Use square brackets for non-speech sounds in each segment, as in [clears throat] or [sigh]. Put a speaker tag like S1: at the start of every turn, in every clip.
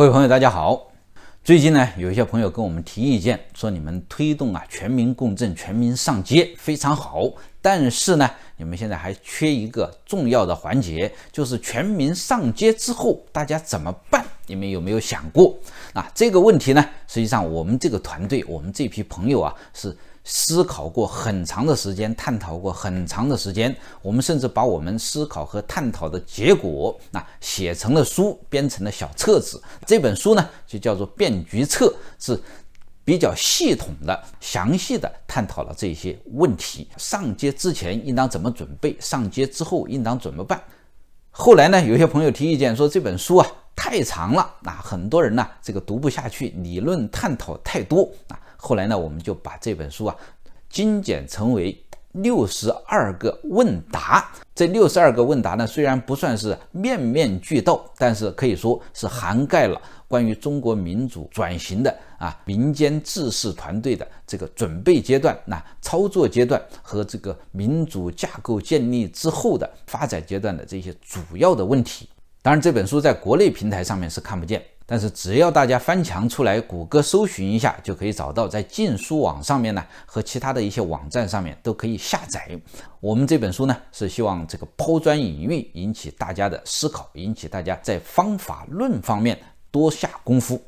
S1: 各位朋友，大家好。最近呢，有一些朋友跟我们提意见，说你们推动啊全民共振、全民上街非常好，但是呢，你们现在还缺一个重要的环节，就是全民上街之后大家怎么办？你们有没有想过？那这个问题呢，实际上我们这个团队，我们这批朋友啊是。思考过很长的时间，探讨过很长的时间，我们甚至把我们思考和探讨的结果，那写成了书，编成了小册子。这本书呢，就叫做《变局策》，是比较系统的、详细的探讨了这些问题。上街之前应当怎么准备？上街之后应当怎么办？后来呢，有些朋友提意见说这本书啊。太长了啊，很多人呢这个读不下去，理论探讨太多啊。后来呢，我们就把这本书啊精简成为六十二个问答。这六十二个问答呢，虽然不算是面面俱到，但是可以说是涵盖了关于中国民主转型的啊民间智识团队的这个准备阶段、那操作阶段和这个民主架构建立之后的发展阶段的这些主要的问题。当然，这本书在国内平台上面是看不见，但是只要大家翻墙出来，谷歌搜寻一下，就可以找到在禁书网上面呢和其他的一些网站上面都可以下载。我们这本书呢，是希望这个抛砖引玉，引起大家的思考，引起大家在方法论方面多下功夫。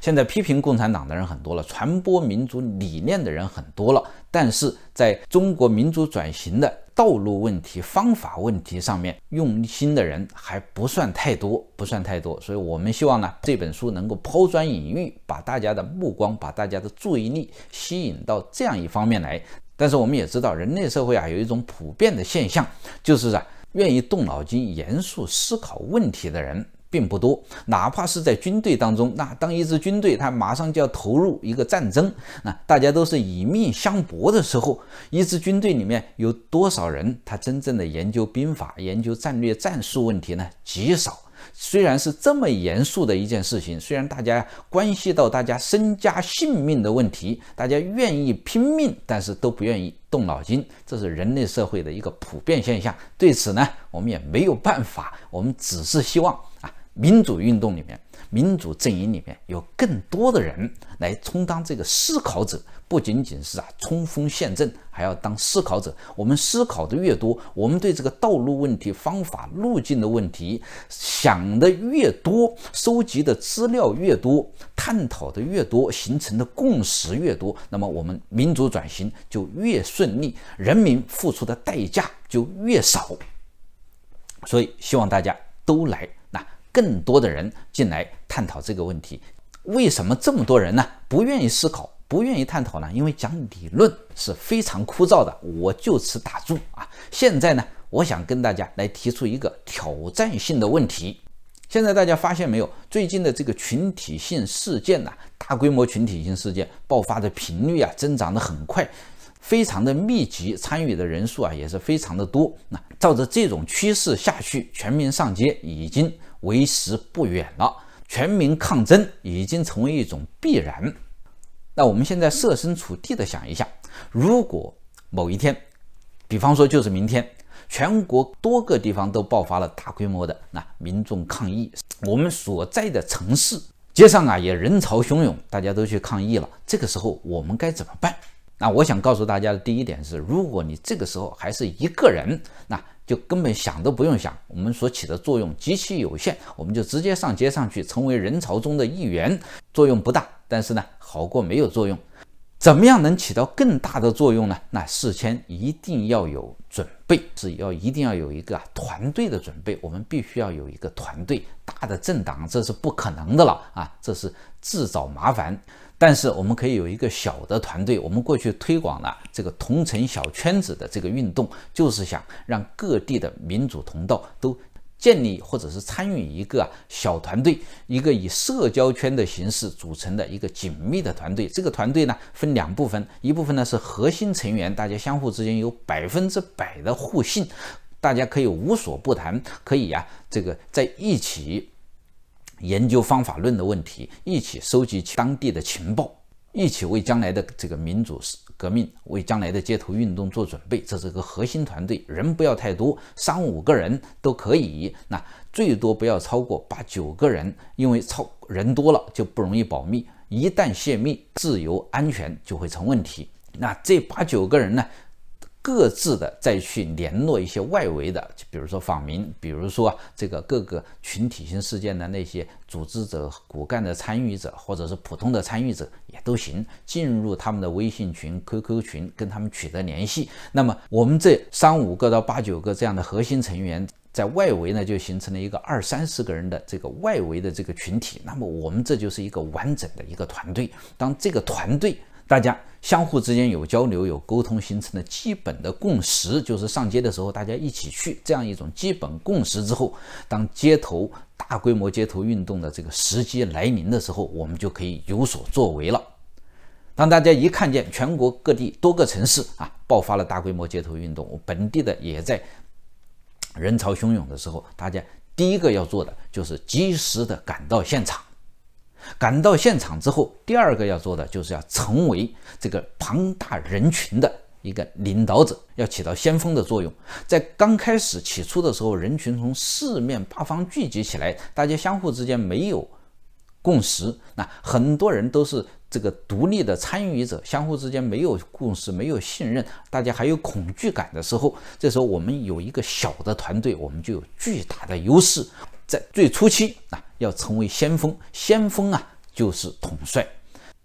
S1: 现在批评共产党的人很多了，传播民主理念的人很多了，但是在中国民主转型的。道路问题、方法问题上面用心的人还不算太多，不算太多，所以我们希望呢，这本书能够抛砖引玉，把大家的目光、把大家的注意力吸引到这样一方面来。但是我们也知道，人类社会啊，有一种普遍的现象，就是啊，愿意动脑筋、严肃思考问题的人。并不多，哪怕是在军队当中，那当一支军队他马上就要投入一个战争，那大家都是以命相搏的时候，一支军队里面有多少人他真正的研究兵法、研究战略、战术问题呢？极少。虽然是这么严肃的一件事情，虽然大家关系到大家身家性命的问题，大家愿意拼命，但是都不愿意动脑筋，这是人类社会的一个普遍现象。对此呢，我们也没有办法，我们只是希望。民主运动里面，民主阵营里面有更多的人来充当这个思考者，不仅仅是啊冲锋陷阵，还要当思考者。我们思考的越多，我们对这个道路问题、方法路径的问题想的越多，收集的资料越多，探讨的越多，形成的共识越多，那么我们民主转型就越顺利，人民付出的代价就越少。所以，希望大家都来。更多的人进来探讨这个问题，为什么这么多人呢？不愿意思考，不愿意探讨呢？因为讲理论是非常枯燥的。我就此打住啊！现在呢，我想跟大家来提出一个挑战性的问题。现在大家发现没有？最近的这个群体性事件呢，大规模群体性事件爆发的频率啊，增长得很快，非常的密集，参与的人数啊，也是非常的多。那照着这种趋势下去，全民上街已经。为时不远了，全民抗争已经成为一种必然。那我们现在设身处地的想一下，如果某一天，比方说就是明天，全国多个地方都爆发了大规模的那民众抗议，我们所在的城市街上啊也人潮汹涌，大家都去抗议了，这个时候我们该怎么办？那我想告诉大家的第一点是，如果你这个时候还是一个人，那就根本想都不用想，我们所起的作用极其有限，我们就直接上街上去，成为人潮中的一员，作用不大。但是呢，好过没有作用。怎么样能起到更大的作用呢？那事前一定要有准备，是要一定要有一个团队的准备。我们必须要有一个团队，大的政党这是不可能的了啊，这是自找麻烦。但是我们可以有一个小的团队。我们过去推广了这个同城小圈子的这个运动，就是想让各地的民主同道都建立或者是参与一个小团队，一个以社交圈的形式组成的一个紧密的团队。这个团队呢分两部分，一部分呢是核心成员，大家相互之间有百分之百的互信，大家可以无所不谈，可以呀这个在一起。研究方法论的问题，一起收集当地的情报，一起为将来的这个民主革命、为将来的街头运动做准备，这是个核心团队，人不要太多，三五个人都可以，那最多不要超过八九个人，因为超人多了就不容易保密，一旦泄密，自由安全就会成问题。那这八九个人呢？各自的再去联络一些外围的，就比如说访民，比如说这个各个群体性事件的那些组织者、骨干的参与者，或者是普通的参与者也都行，进入他们的微信群、QQ 群，跟他们取得联系。那么我们这三五个到八九个这样的核心成员，在外围呢就形成了一个二三十个人的这个外围的这个群体。那么我们这就是一个完整的一个团队。当这个团队，大家相互之间有交流、有沟通，形成的基本的共识，就是上街的时候大家一起去，这样一种基本共识之后，当街头大规模街头运动的这个时机来临的时候，我们就可以有所作为了。当大家一看见全国各地多个城市啊爆发了大规模街头运动，我本地的也在人潮汹涌的时候，大家第一个要做的就是及时的赶到现场。赶到现场之后，第二个要做的就是要成为这个庞大人群的一个领导者，要起到先锋的作用。在刚开始起初的时候，人群从四面八方聚集起来，大家相互之间没有共识，那很多人都是这个独立的参与者，相互之间没有共识，没有信任，大家还有恐惧感的时候，这时候我们有一个小的团队，我们就有巨大的优势。在最初期啊，要成为先锋，先锋啊就是统帅。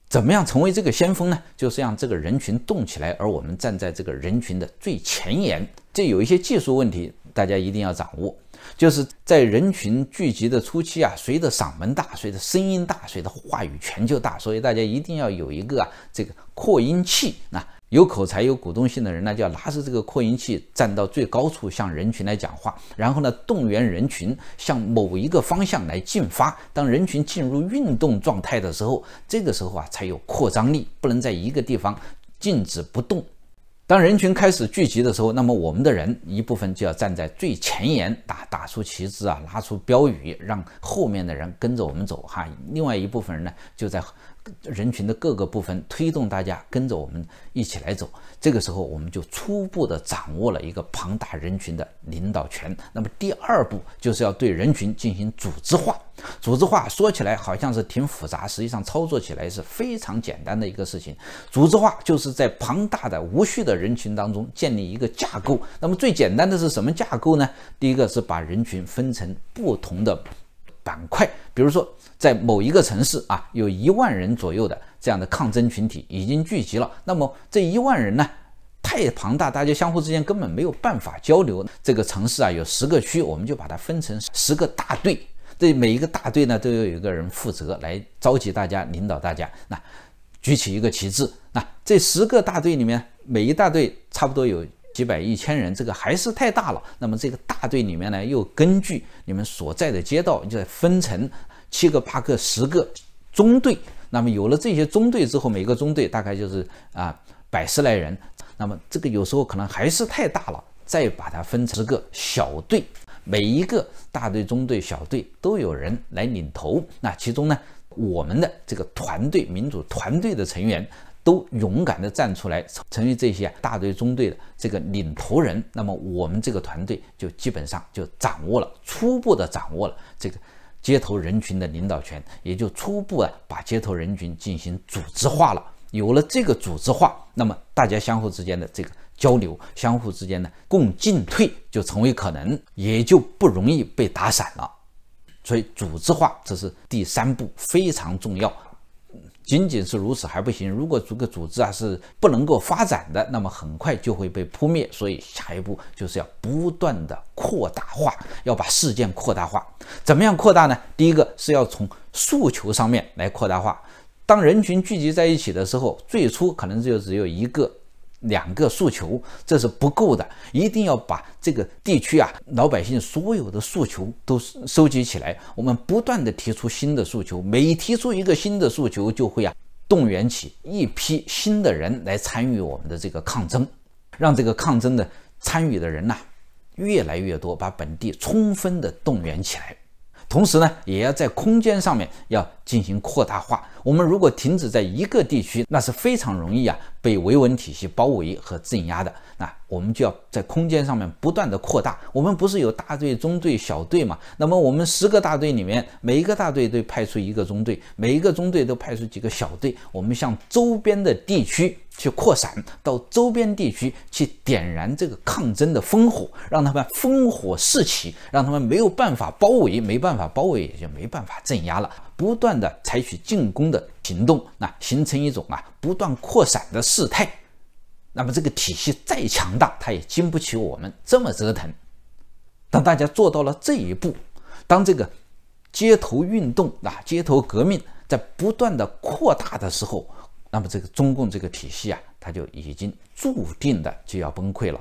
S1: 怎么样成为这个先锋呢？就是让这个人群动起来，而我们站在这个人群的最前沿。这有一些技术问题，大家一定要掌握。就是在人群聚集的初期啊，随着嗓门大，随着声音大，随着话语权就大，所以大家一定要有一个啊这个扩音器啊。有口才、有鼓动性的人呢，就要拿着这个扩音器，站到最高处向人群来讲话，然后呢，动员人群向某一个方向来进发。当人群进入运动状态的时候，这个时候啊，才有扩张力，不能在一个地方静止不动。当人群开始聚集的时候，那么我们的人一部分就要站在最前沿，打打出旗帜啊，拉出标语，让后面的人跟着我们走哈。另外一部分人呢，就在人群的各个部分，推动大家跟着我们一起来走。这个时候，我们就初步的掌握了一个庞大人群的领导权。那么，第二步就是要对人群进行组织化。组织化说起来好像是挺复杂，实际上操作起来是非常简单的一个事情。组织化就是在庞大的无序的人群当中建立一个架构。那么，最简单的是什么架构呢？第一个是把人群分成不同的 [clears throat] 板块，比如说。在某一个城市啊，有一万人左右的这样的抗争群体已经聚集了。那么这一万人呢，太庞大，大家相互之间根本没有办法交流。这个城市啊，有十个区，我们就把它分成十个大队，这每一个大队呢，都要有一个人负责来召集大家、领导大家。那举起一个旗帜，那这十个大队里面，每一大队差不多有几百、一千人，这个还是太大了。那么这个大队里面呢，又根据你们所在的街道，就在分成。七个、八个、十个中队，那么有了这些中队之后，每个中队大概就是啊百十来人，那么这个有时候可能还是太大了，再把它分成个小队，每一个大队、中队、小队都有人来领头。那其中呢，我们的这个团队民主团队的成员都勇敢地站出来，成为这些大队、中队的这个领头人。那么我们这个团队就基本上就掌握了，初步的掌握了这个。街头人群的领导权也就初步啊，把街头人群进行组织化了。有了这个组织化，那么大家相互之间的这个交流，相互之间的共进退就成为可能，也就不容易被打散了。所以，组织化这是第三步，非常重要。仅仅是如此还不行，如果这个组织啊是不能够发展的，那么很快就会被扑灭。所以下一步就是要不断的扩大化，要把事件扩大化。怎么样扩大呢？第一个是要从诉求上面来扩大化。当人群聚集在一起的时候，最初可能就只有一个。两个诉求这是不够的，一定要把这个地区啊老百姓所有的诉求都收集起来。我们不断的提出新的诉求，每提出一个新的诉求，就会啊动员起一批新的人来参与我们的这个抗争，让这个抗争的参与的人呐越来越多，把本地充分的动员起来。同时呢，也要在空间上面要进行扩大化。我们如果停止在一个地区，那是非常容易啊。被维稳体系包围和镇压的，那我们就要在空间上面不断的扩大。我们不是有大队、中队、小队嘛？那么我们十个大队里面，每一个大队都派出一个中队，每一个中队都派出几个小队，我们向周边的地区去扩散，到周边地区去点燃这个抗争的烽火，让他们烽火四起，让他们没有办法包围，没办法包围也就没办法镇压了，不断的采取进攻的。行动，那形成一种啊不断扩散的事态，那么这个体系再强大，它也经不起我们这么折腾。当大家做到了这一步，当这个街头运动啊、街头革命在不断的扩大的时候，那么这个中共这个体系啊，它就已经注定的就要崩溃了。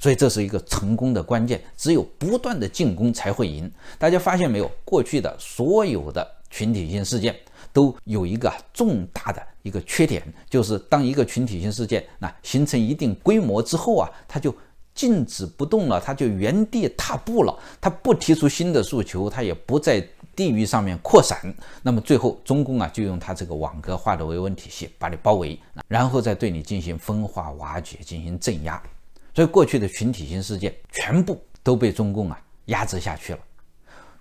S1: 所以这是一个成功的关键，只有不断的进攻才会赢。大家发现没有？过去的所有的群体性事件。都有一个重大的一个缺点，就是当一个群体性事件那形成一定规模之后啊，它就静止不动了，它就原地踏步了，它不提出新的诉求，它也不在地域上面扩散，那么最后中共啊就用它这个网格化的维稳体系把你包围，然后再对你进行分化、瓦解、进行镇压。所以过去的群体性事件全部都被中共啊压制下去了。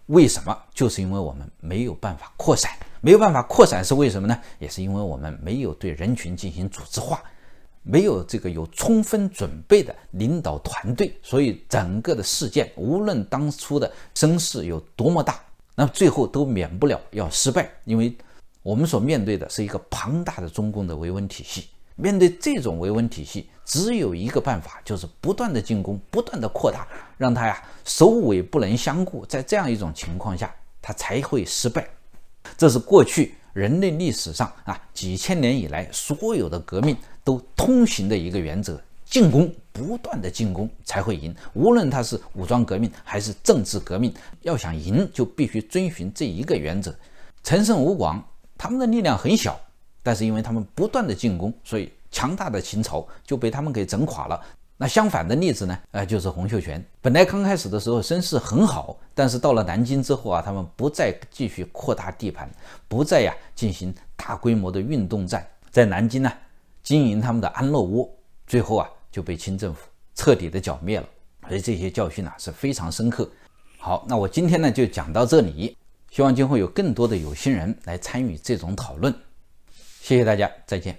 S1: 为什么？就是因为我们没有办法扩散。没有办法扩散是为什么呢？也是因为我们没有对人群进行组织化，没有这个有充分准备的领导团队，所以整个的事件无论当初的声势有多么大，那最后都免不了要失败。因为我们所面对的是一个庞大的中共的维稳体系，面对这种维稳体系，只有一个办法，就是不断的进攻，不断的扩大，让他呀首尾不能相顾，在这样一种情况下，他才会失败。这是过去人类历史上啊几千年以来所有的革命都通行的一个原则：进攻，不断的进攻才会赢。无论他是武装革命还是政治革命，要想赢就必须遵循这一个原则。陈胜吴广他们的力量很小，但是因为他们不断的进攻，所以强大的秦朝就被他们给整垮了。那相反的例子呢？呃，就是洪秀全。本来刚开始的时候声势很好，但是到了南京之后啊，他们不再继续扩大地盘，不再呀进行大规模的运动战，在南京呢经营他们的安乐窝，最后啊就被清政府彻底的剿灭了。所以这些教训呢是非常深刻。好，那我今天呢就讲到这里，希望今后有更多的有心人来参与这种讨论。谢谢大家，再见。